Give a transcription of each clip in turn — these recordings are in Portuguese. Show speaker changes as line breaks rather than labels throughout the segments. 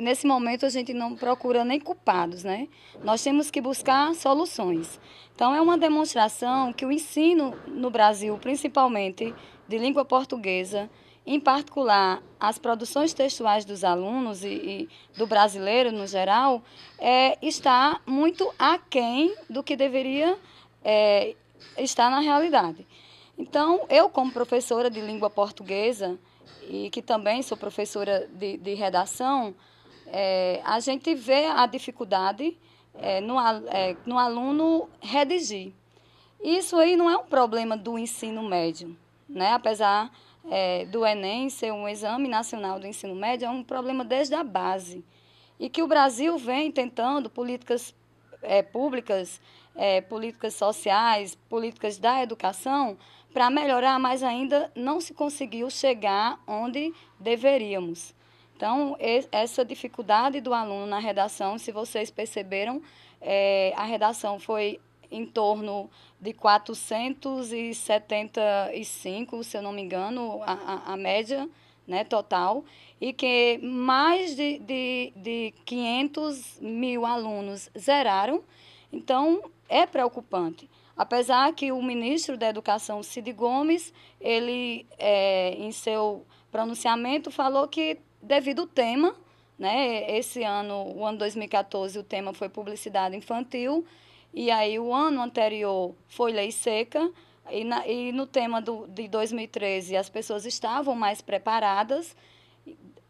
nesse momento a gente não procura nem culpados, né? Nós temos que buscar soluções. Então é uma demonstração que o ensino no Brasil, principalmente de língua portuguesa, em particular as produções textuais dos alunos e, e do brasileiro no geral, é, está muito aquém do que deveria é, estar na realidade. Então, eu, como professora de língua portuguesa, e que também sou professora de, de redação, é, a gente vê a dificuldade é, no, é, no aluno redigir. Isso aí não é um problema do ensino médio, né? apesar é, do Enem ser um exame nacional do ensino médio, é um problema desde a base. E que o Brasil vem tentando políticas é, públicas, é, políticas sociais, políticas da educação, para melhorar, mas ainda não se conseguiu chegar onde deveríamos. Então, essa dificuldade do aluno na redação, se vocês perceberam, é, a redação foi em torno de 475, se eu não me engano, a, a, a média né, total, e que mais de, de, de 500 mil alunos zeraram. Então, é preocupante. Apesar que o ministro da Educação, Cid Gomes, ele, é, em seu pronunciamento, falou que devido ao tema, né? Esse ano, o ano 2014, o tema foi publicidade infantil, e aí o ano anterior foi lei seca, e, na, e no tema do, de 2013 as pessoas estavam mais preparadas.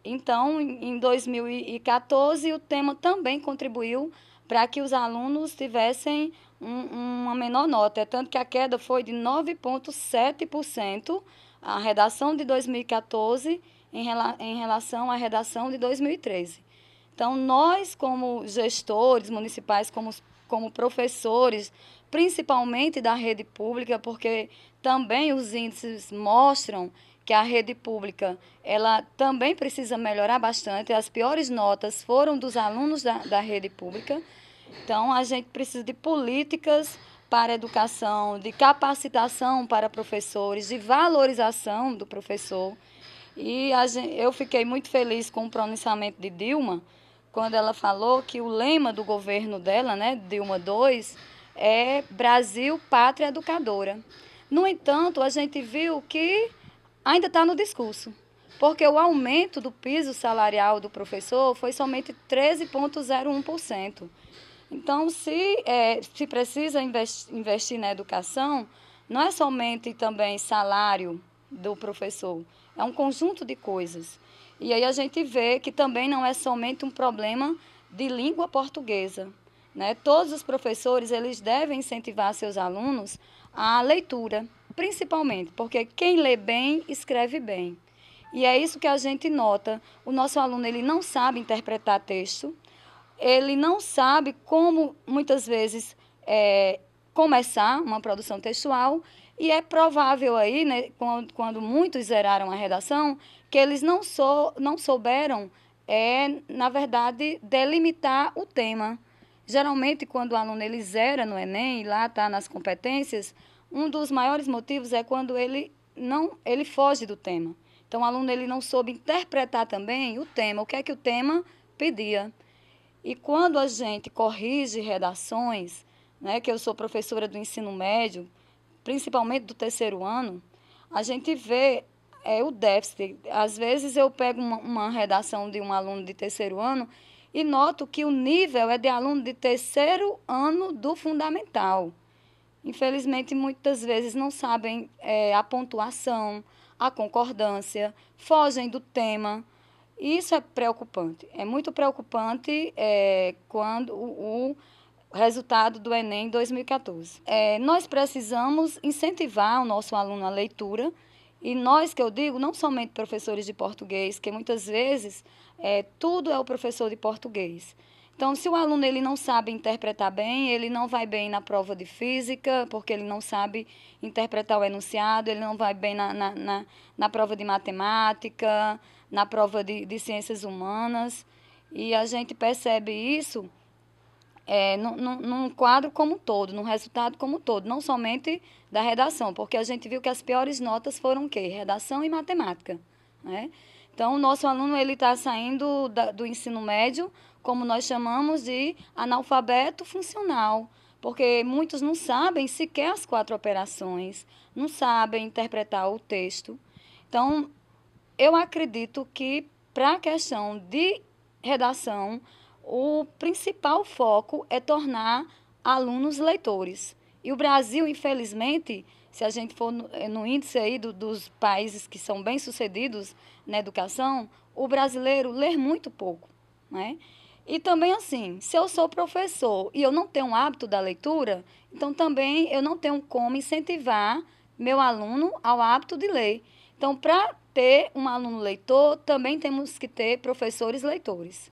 Então, em 2014, o tema também contribuiu para que os alunos tivessem um, uma menor nota. É tanto que a queda foi de 9,7% a redação de 2014 em, rela em relação à redação de 2013. Então, nós, como gestores municipais, como, como professores, principalmente da rede pública, porque também os índices mostram que a rede pública ela também precisa melhorar bastante. As piores notas foram dos alunos da, da rede pública. Então, a gente precisa de políticas para educação, de capacitação para professores, de valorização do professor. E gente, eu fiquei muito feliz com o pronunciamento de Dilma, quando ela falou que o lema do governo dela, né, Dilma II, é Brasil, pátria educadora. No entanto, a gente viu que ainda está no discurso, porque o aumento do piso salarial do professor foi somente 13,01%. Então, se, é, se precisa investir na educação, não é somente também salário do professor. É um conjunto de coisas. E aí a gente vê que também não é somente um problema de língua portuguesa. Né? Todos os professores eles devem incentivar seus alunos à leitura, principalmente, porque quem lê bem escreve bem. E é isso que a gente nota. O nosso aluno ele não sabe interpretar texto, ele não sabe como muitas vezes é, começar uma produção textual e é provável aí, né, quando, quando muitos zeraram a redação, que eles não, sou, não souberam, é, na verdade, delimitar o tema. Geralmente, quando o aluno ele zera no Enem, lá está nas competências, um dos maiores motivos é quando ele não ele foge do tema. Então, o aluno ele não soube interpretar também o tema, o que é que o tema pedia. E quando a gente corrige redações, né, que eu sou professora do ensino médio, principalmente do terceiro ano, a gente vê é, o déficit. Às vezes eu pego uma, uma redação de um aluno de terceiro ano e noto que o nível é de aluno de terceiro ano do fundamental. Infelizmente, muitas vezes não sabem é, a pontuação, a concordância, fogem do tema. Isso é preocupante. É muito preocupante é, quando o, o resultado do Enem 2014. É, nós precisamos incentivar o nosso aluno à leitura, e nós que eu digo, não somente professores de português, que muitas vezes é, tudo é o professor de português. Então, se o aluno ele não sabe interpretar bem, ele não vai bem na prova de física, porque ele não sabe interpretar o enunciado, ele não vai bem na, na, na, na prova de matemática, na prova de, de ciências humanas. E a gente percebe isso é, num, num quadro como um todo, num resultado como um todo, não somente da redação, porque a gente viu que as piores notas foram o quê? Redação e matemática. Né? Então, o nosso aluno ele está saindo da, do ensino médio, como nós chamamos de analfabeto funcional, porque muitos não sabem sequer as quatro operações, não sabem interpretar o texto. Então, eu acredito que para a questão de redação, o principal foco é tornar alunos leitores. E o Brasil, infelizmente, se a gente for no, eh, no índice aí do, dos países que são bem-sucedidos na educação, o brasileiro lê muito pouco, né? E também assim, se eu sou professor e eu não tenho hábito da leitura, então também eu não tenho como incentivar meu aluno ao hábito de ler. Então, para ter um aluno leitor, também temos que ter professores leitores.